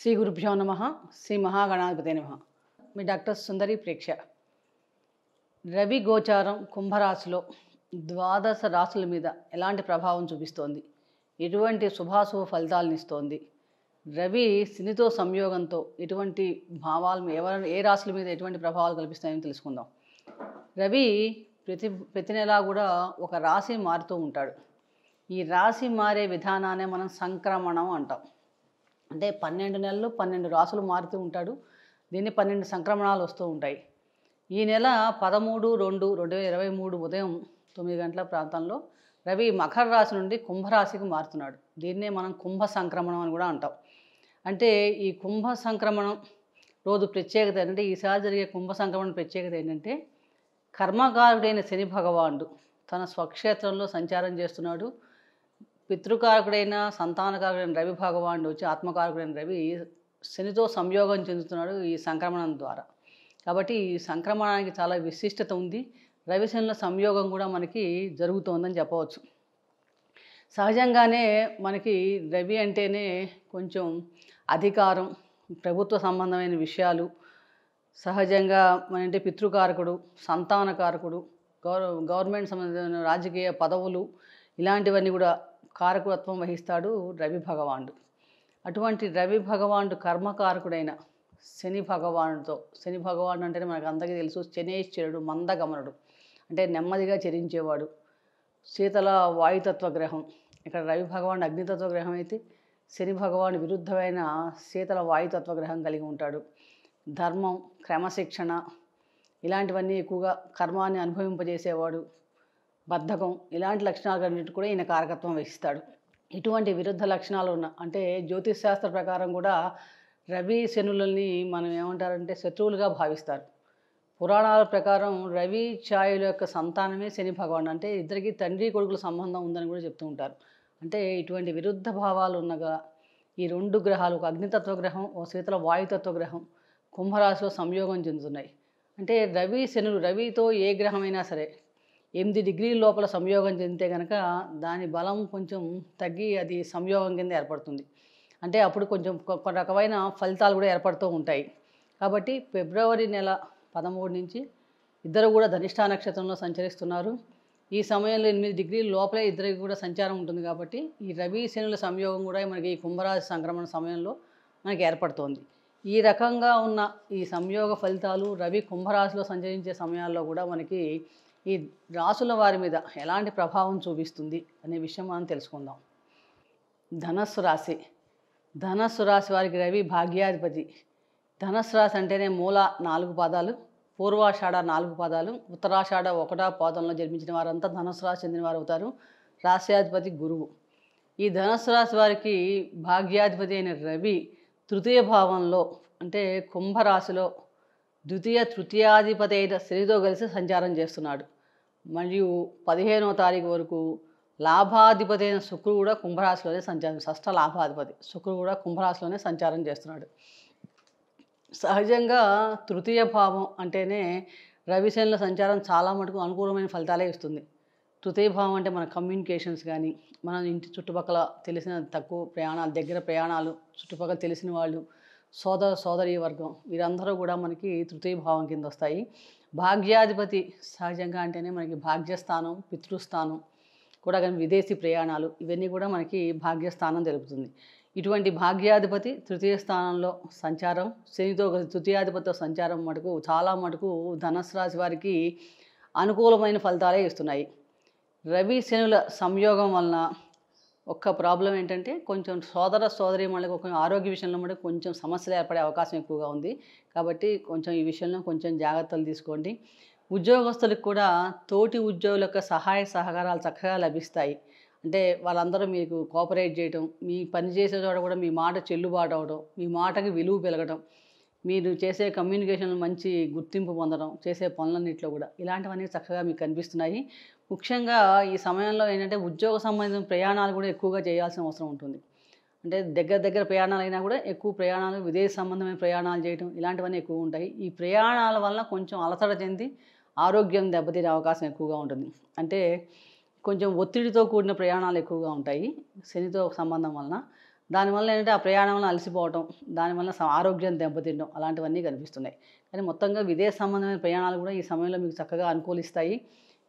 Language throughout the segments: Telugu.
శ్రీ గురుభ్యో నమ శ్రీ మహాగణాధిపతి నమ మీ డాక్టర్ సుందరి ప్రేక్ష రవి గోచారం కుంభరాశిలో ద్వాదశ రాశుల మీద ఎలాంటి ప్రభావం చూపిస్తోంది ఎటువంటి శుభాశుభ ఫలితాలను ఇస్తోంది రవి శనితో సంయోగంతో ఎటువంటి భావాలు ఎవర ఏ రాశుల మీద ఎటువంటి ప్రభావాలు కల్పిస్తాయని తెలుసుకుందాం రవి ప్రతి ప్రతి నెలా కూడా ఒక రాశి మారుతూ ఉంటాడు ఈ రాశి మారే విధానాన్ని మనం సంక్రమణం అంటాం అంటే పన్నెండు నెలలు పన్నెండు రాసులు మారుతూ ఉంటాడు దీన్ని పన్నెండు సంక్రమణాలు వస్తూ ఉంటాయి ఈ నెల పదమూడు రెండు రెండు వేల ఇరవై మూడు ఉదయం తొమ్మిది గంటల ప్రాంతంలో రవి మకర రాశి నుండి కుంభరాశికి మారుతున్నాడు దీన్నే మనం కుంభ సంక్రమణం అని కూడా అంటాం అంటే ఈ కుంభ సంక్రమణం రోజు ప్రత్యేకత ఏంటంటే ఈసారి జరిగే కుంభ సంక్రమణ ప్రత్యేకత ఏంటంటే కర్మకారుడైన శని భగవానుడు తన స్వక్షేత్రంలో సంచారం చేస్తున్నాడు పితృకారకుడైన సంతానకారకుడైన రవి భగవానుడు వచ్చి ఆత్మకారకుడైన రవి శనితో సంయోగం చెందుతున్నాడు ఈ సంక్రమణం ద్వారా కాబట్టి ఈ సంక్రమణానికి చాలా విశిష్టత ఉంది రవి శనుల సంయోగం కూడా మనకి జరుగుతోందని చెప్పవచ్చు సహజంగానే మనకి రవి అంటేనే కొంచెం అధికారం ప్రభుత్వ సంబంధమైన విషయాలు సహజంగా మన అంటే పితృకారకుడు సంతానకారకుడు గౌరవ గవర్నమెంట్ సంబంధించిన రాజకీయ పదవులు ఇలాంటివన్నీ కూడా కారకత్వం వహిస్తాడు రవి భగవానుడు అటువంటి రవి భగవానుడు కర్మకారకుడైన శని భగవానుడితో శని భగవానుడు అంటేనే మనకు అందరికీ తెలుసు శనేశ్వరుడు మందగమనుడు అంటే నెమ్మదిగా చరించేవాడు శీతల వాయుతత్వ గ్రహం ఇక్కడ రవి భగవానుడు అగ్నితత్వ గ్రహం అయితే శని భగవాను విరుద్ధమైన శీతల వాయుతత్వ గ్రహం కలిగి ఉంటాడు ధర్మం క్రమశిక్షణ ఇలాంటివన్నీ ఎక్కువగా కర్మాన్ని అనుభవింపజేసేవాడు బద్ధకం ఇలాంటి లక్షణాలన్నిటి కూడా ఈయన కారకత్వం వహిస్తాడు ఇటువంటి విరుద్ధ లక్షణాలు ఉన్న అంటే జ్యోతిష్ శాస్త్ర ప్రకారం కూడా రవి శనులని మనం ఏమంటారంటే శత్రువులుగా భావిస్తారు పురాణాల ప్రకారం రవి ఛాయుల యొక్క సంతానమే శని భగవాన్ అంటే ఇద్దరికి తండ్రి కొడుకుల సంబంధం ఉందని కూడా చెప్తూ ఉంటారు అంటే ఇటువంటి విరుద్ధ భావాలు ఉన్నగా ఈ రెండు గ్రహాలు ఒక అగ్నితత్వ గ్రహం ఓ శీతల వాయుతత్వ గ్రహం కుంభరాశిలో సంయోగం చెందుతున్నాయి అంటే రవి శనులు రవితో ఏ గ్రహమైనా సరే ఎనిమిది డిగ్రీల లోపల సంయోగం చెందితే కనుక దాని బలం కొంచెం తగ్గి అది సంయోగం కింద ఏర్పడుతుంది అంటే అప్పుడు కొంచెం కొన్ని రకమైన ఫలితాలు కూడా ఏర్పడుతూ ఉంటాయి కాబట్టి ఫిబ్రవరి నెల పదమూడు నుంచి ఇద్దరు కూడా ధనిష్టా నక్షత్రంలో సంచరిస్తున్నారు ఈ సమయంలో ఎనిమిది డిగ్రీల లోపలే ఇద్దరికి కూడా సంచారం ఉంటుంది కాబట్టి ఈ రవి శనుల సంయోగం కూడా మనకి ఈ కుంభరాశి సంక్రమణ సమయంలో మనకి ఏర్పడుతోంది ఈ రకంగా ఉన్న ఈ సంయోగ ఫలితాలు రవి కుంభరాశిలో సంచరించే సమయాల్లో కూడా మనకి ఈ రాసుల వారి మీద ఎలాంటి ప్రభావం చూపిస్తుంది అనే విషయం మనం తెలుసుకుందాం ధనస్సు రాశి ధనస్సు రాశి వారికి రవి భాగ్యాధిపతి ధనస్సు రాశి అంటేనే మూల నాలుగు పాదాలు పూర్వాషాఢ నాలుగు పాదాలు ఉత్తరాషాఢ ఒకటా పాదంలో జన్మించిన వారంతా ధనస్సు రాశి చెందిన వారు అవుతారు రాశ్యాధిపతి గురువు ఈ ధనస్సు రాశి వారికి భాగ్యాధిపతి అయిన రవి తృతీయ భావంలో అంటే కుంభరాశిలో ద్వితీయ తృతీయాధిపతి అయిన శనితో కలిసి సంచారం చేస్తున్నాడు మరియు పదిహేనవ తారీఖు వరకు లాభాధిపతి అయిన శుక్రుడు కూడా కుంభరాశిలోనే సంచారం షష్ట లాభాధిపతి శుక్రుడు కూడా కుంభరాశిలోనే సంచారం చేస్తున్నాడు సహజంగా తృతీయ భావం అంటేనే రవిశనుల సంచారం చాలా మటుకు అనుకూలమైన ఫలితాలే ఇస్తుంది తృతీయ భావం అంటే మన కమ్యూనికేషన్స్ కానీ మన ఇంటి చుట్టుపక్కల తెలిసిన తక్కువ ప్రయాణాలు దగ్గర ప్రయాణాలు చుట్టుపక్కల తెలిసిన వాళ్ళు సోదర సోదరీ వర్గం వీరందరూ కూడా మనకి తృతీయ భావం కింద వస్తాయి భాగ్యాధిపతి సహజంగా అంటేనే మనకి భాగ్యస్థానం పితృస్థానం కూడా కానీ విదేశీ ప్రయాణాలు ఇవన్నీ కూడా మనకి భాగ్యస్థానం తెలుపుతుంది ఇటువంటి భాగ్యాధిపతి తృతీయ స్థానంలో సంచారం శనితో తృతీయాధిపతితో సంచారం మటుకు చాలా మటుకు ధనస్సు రాశి వారికి అనుకూలమైన ఫలితాలే ఇస్తున్నాయి రవి శనుల సంయోగం వలన ఒక్క ప్రాబ్లం ఏంటంటే కొంచెం సోదర సోదరి మళ్ళీ కొంచెం ఆరోగ్య విషయంలో కూడా కొంచెం సమస్యలు ఏర్పడే అవకాశం ఎక్కువగా ఉంది కాబట్టి కొంచెం ఈ విషయంలో కొంచెం జాగ్రత్తలు తీసుకోండి ఉద్యోగస్తులకు కూడా తోటి ఉద్యోగుల సహాయ సహకారాలు చక్కగా లభిస్తాయి అంటే వాళ్ళందరూ మీకు కోఆపరేట్ చేయడం మీ పని చేసే చోట కూడా మీ మాట చెల్లుబాటు అవడం మీ మాటకి విలువ పెరగడం మీరు చేసే కమ్యూనికేషన్ మంచి గుర్తింపు పొందడం చేసే పనులన్నింటిలో కూడా ఇలాంటివన్నీ చక్కగా మీకు కనిపిస్తున్నాయి ముఖ్యంగా ఈ సమయంలో ఏంటంటే ఉద్యోగ సంబంధించిన ప్రయాణాలు కూడా ఎక్కువగా చేయాల్సిన అవసరం ఉంటుంది అంటే దగ్గర దగ్గర ప్రయాణాలు అయినా కూడా ఎక్కువ ప్రయాణాలు విదేశ సంబంధమైన ప్రయాణాలు చేయడం ఇలాంటివన్నీ ఎక్కువ ఉంటాయి ఈ ప్రయాణాల వల్ల కొంచెం అలసట చెంది ఆరోగ్యం దెబ్బతీరే అవకాశం ఎక్కువగా ఉంటుంది అంటే కొంచెం ఒత్తిడితో కూడిన ప్రయాణాలు ఎక్కువగా ఉంటాయి శనితో సంబంధం వలన దానివల్ల ఏంటంటే ఆ వల్ల అలసిపోవటం దానివల్ల ఆరోగ్యం దెబ్బతింటం అలాంటివన్నీ కనిపిస్తున్నాయి కానీ మొత్తంగా విదేశ సంబంధమైన ప్రయాణాలు కూడా ఈ సమయంలో మీకు చక్కగా అనుకూలిస్తాయి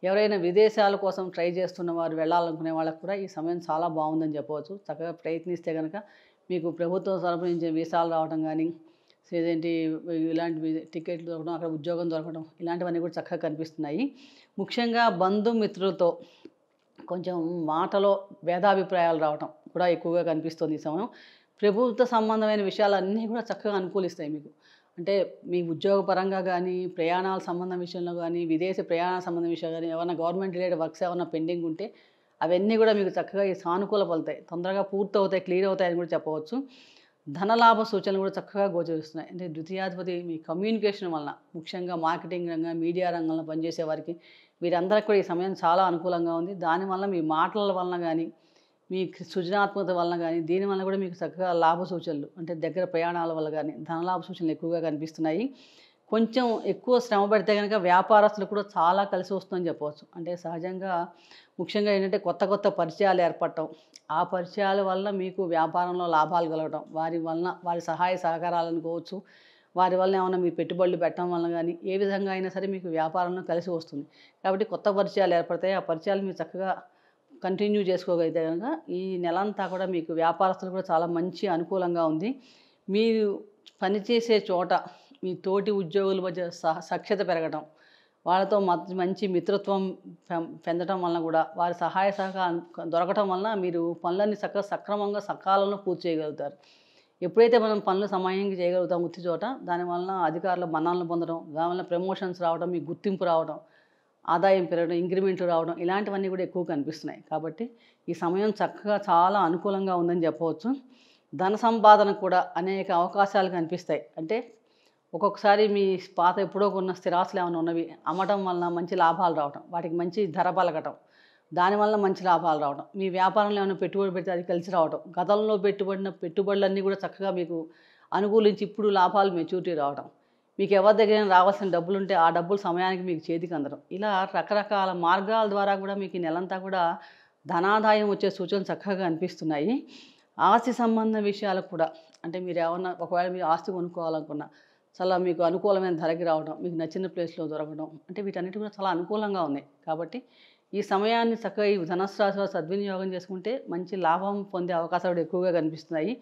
ఎవరైనా విదేశాల కోసం ట్రై చేస్తున్న వారు వెళ్ళాలనుకునే వాళ్ళకు కూడా ఈ సమయం చాలా బాగుందని చెప్పవచ్చు చక్కగా ప్రయత్నిస్తే కనుక మీకు ప్రభుత్వం సరఫరించే వీసాలు రావడం కానీ ఏదేంటి ఇలాంటి టికెట్లు దొరకడం అక్కడ ఉద్యోగం దొరకడం ఇలాంటివన్నీ కూడా చక్కగా కనిపిస్తున్నాయి ముఖ్యంగా బంధుమిత్రులతో కొంచెం మాటలో భేదాభిప్రాయాలు రావటం కూడా ఎక్కువగా కనిపిస్తుంది సమయం ప్రభుత్వ సంబంధమైన విషయాలన్నీ కూడా చక్కగా అనుకూలిస్తాయి మీకు అంటే మీ ఉద్యోగపరంగా కానీ ప్రయాణాల సంబంధం విషయంలో కానీ విదేశీ ప్రయాణ సంబంధం విషయంలో కానీ ఏమైనా గవర్నమెంట్ రిలేటెడ్ వర్క్స్ ఏమైనా పెండింగ్ ఉంటే అవన్నీ కూడా మీకు చక్కగా ఈ సానుకూల పలుతాయి తొందరగా పూర్తి అవుతాయి క్లియర్ అని కూడా చెప్పవచ్చు ధనలాభ సూచనలు కూడా చక్కగా గోచరిస్తున్నాయి అంటే ద్వితీయాధిపతి మీ కమ్యూనికేషన్ వలన ముఖ్యంగా మార్కెటింగ్ రంగం మీడియా రంగంలో పనిచేసే వారికి వీరందరికీ కూడా ఈ సమయం చాలా అనుకూలంగా ఉంది దానివల్ల మీ మాటల వలన కానీ మీ సృజనాత్మకత వలన కానీ దీని వలన కూడా మీకు చక్కగా లాభ సూచనలు అంటే దగ్గర ప్రయాణాల వల్ల కానీ ధనలాభ సూచనలు ఎక్కువగా కనిపిస్తున్నాయి కొంచెం ఎక్కువ శ్రమ పడితే కనుక వ్యాపారస్తులు కూడా చాలా కలిసి వస్తుందని చెప్పవచ్చు అంటే సహజంగా ముఖ్యంగా ఏంటంటే కొత్త కొత్త పరిచయాలు ఏర్పడటం ఆ పరిచయాల వల్ల మీకు వ్యాపారంలో లాభాలు కలగడం వారి వలన వారి సహాయ సహకారాలు అనుకోవచ్చు వారి వల్ల ఏమైనా మీ పెట్టుబడులు పెట్టడం వల్ల కానీ ఏ విధంగా అయినా సరే మీకు వ్యాపారంలో కలిసి వస్తుంది కాబట్టి కొత్త పరిచయాలు ఏర్పడతాయి ఆ పరిచయాలు మీరు చక్కగా కంటిన్యూ చేసుకోగలిగితే కనుక ఈ నెల అంతా కూడా మీకు వ్యాపారస్తులు కూడా చాలా మంచి అనుకూలంగా ఉంది మీరు పనిచేసే చోట మీ తోటి ఉద్యోగుల మధ్య సఖ్యత పెరగడం వాళ్ళతో మంచి మిత్రత్వం పెందడం వలన కూడా వారి సహాయ సహకార దొరకటం వలన మీరు పనులన్నీ సక సక్రమంగా సకాలంలో పూర్తి చేయగలుగుతారు ఎప్పుడైతే మనం పనులు సమయానికి చేయగలుగుతాం ఉత్తి చోట దానివలన అధికారుల మన్నాలను పొందడం దానివల్ల ప్రమోషన్స్ రావడం మీకు గుర్తింపు రావడం ఆదాయం పెరగడం ఇంక్రిమెంట్లు రావడం ఇలాంటివన్నీ కూడా ఎక్కువ కనిపిస్తున్నాయి కాబట్టి ఈ సమయం చక్కగా చాలా అనుకూలంగా ఉందని చెప్పవచ్చు ధన సంపాదన కూడా అనేక అవకాశాలు కనిపిస్తాయి అంటే ఒక్కొక్కసారి మీ పాత ఎప్పుడో కొన్న స్థిరాస్తులు ఏమైనా ఉన్నవి అమ్మటం వలన మంచి లాభాలు రావటం వాటికి మంచి ధర పలకటం దానివల్ల మంచి లాభాలు రావడం మీ వ్యాపారంలో ఏమైనా పెట్టుబడి పెడితే అది కలిసి రావడం గతంలో పెట్టుబడిన పెట్టుబడులన్నీ కూడా చక్కగా మీకు అనుకూలించి ఇప్పుడు లాభాలు మెచ్యూరిటీ రావడం మీకు ఎవరి దగ్గర రావాల్సిన డబ్బులు ఉంటే ఆ డబ్బులు సమయానికి మీకు చేతికి అందడం ఇలా రకరకాల మార్గాల ద్వారా కూడా మీకు నెలంతా కూడా ధనాదాయం వచ్చే సూచనలు చక్కగా అనిపిస్తున్నాయి ఆస్తి సంబంధ విషయాలకు కూడా అంటే మీరు ఏమన్నా ఒకవేళ మీరు ఆస్తి కొనుక్కోవాలనుకున్నా చాలా మీకు అనుకూలమైన ధరకి రావడం మీకు నచ్చిన ప్లేస్లో దొరకడం అంటే వీటన్నిటి కూడా చాలా అనుకూలంగా ఉన్నాయి కాబట్టి ఈ సమయాన్ని చక్కగా ఈ ధనస్సు సద్వినియోగం చేసుకుంటే మంచి లాభం పొందే అవకాశాలు ఎక్కువగా కనిపిస్తున్నాయి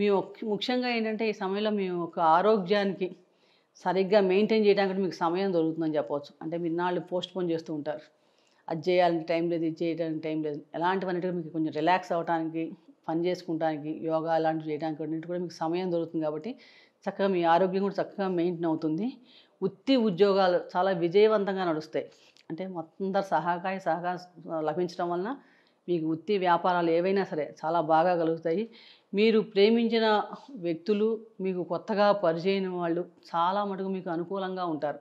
మీ ముఖ్యంగా ఏంటంటే ఈ సమయంలో మీ యొక్క ఆరోగ్యానికి సరిగ్గా మెయింటైన్ చేయడానికి మీకు సమయం దొరుకుతుందని చెప్పవచ్చు అంటే మీరు నాళ్ళు పోస్ట్ పోన్ చేస్తూ ఉంటారు అది చేయాలని టైం లేదు ఇది చేయడానికి టైం లేదు ఎలాంటివన్నిటికీ మీకు కొంచెం రిలాక్స్ అవ్వడానికి పని చేసుకుంటానికి యోగా అలాంటివి చేయడానికి అన్నిటి కూడా మీకు సమయం దొరుకుతుంది కాబట్టి చక్కగా మీ ఆరోగ్యం కూడా చక్కగా మెయింటైన్ అవుతుంది వృత్తి ఉద్యోగాలు చాలా విజయవంతంగా నడుస్తాయి అంటే మొత్తం సహకాయ సహకారం లభించడం వలన మీకు వృత్తి వ్యాపారాలు ఏవైనా సరే చాలా బాగా కలుగుతాయి మీరు ప్రేమించిన వ్యక్తులు మీకు కొత్తగా పరిచయం వాళ్ళు చాలా మటుకు మీకు అనుకూలంగా ఉంటారు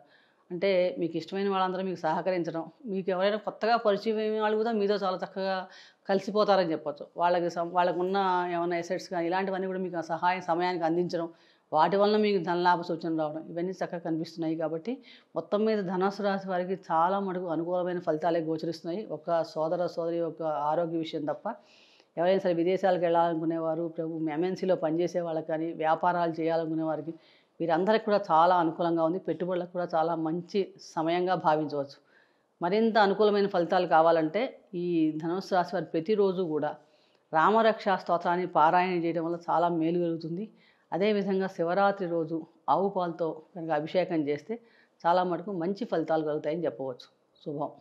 అంటే మీకు ఇష్టమైన వాళ్ళందరూ మీకు సహకరించడం మీకు ఎవరైనా కొత్తగా పరిచయం వాళ్ళు కూడా మీతో చాలా చక్కగా కలిసిపోతారని చెప్పచ్చు వాళ్ళకి వాళ్ళకున్న ఏమైనా ఎసెట్స్ కానీ ఇలాంటివన్నీ కూడా మీకు సహాయం సమయానికి అందించడం వాటి వల్ల మీకు ధనలాభ సూచన రావడం ఇవన్నీ చక్కగా కనిపిస్తున్నాయి కాబట్టి మొత్తం మీద ధనస్సు రాశి వారికి చాలా మటుకు అనుకూలమైన ఫలితాలే గోచరిస్తున్నాయి ఒక సోదర సోదరి యొక్క ఆరోగ్య విషయం తప్ప ఎవరైనా సరే విదేశాలకు వెళ్ళాలనుకునేవారు ప్రభు ఎంఎన్సీలో పనిచేసే వాళ్ళకి కానీ వ్యాపారాలు చేయాలనుకునే వారికి వీరందరికి కూడా చాలా అనుకూలంగా ఉంది పెట్టుబడులకు కూడా చాలా మంచి సమయంగా భావించవచ్చు మరింత అనుకూలమైన ఫలితాలు కావాలంటే ఈ ధనుసు రాశి వారు ప్రతిరోజు కూడా రామరక్ష స్తోత్రాన్ని పారాయణ చేయడం వల్ల చాలా మేలు కలుగుతుంది అదేవిధంగా శివరాత్రి రోజు ఆవు పాలతో కనుక అభిషేకం చేస్తే చాలా మటుకు మంచి ఫలితాలు కలుగుతాయని చెప్పవచ్చు శుభం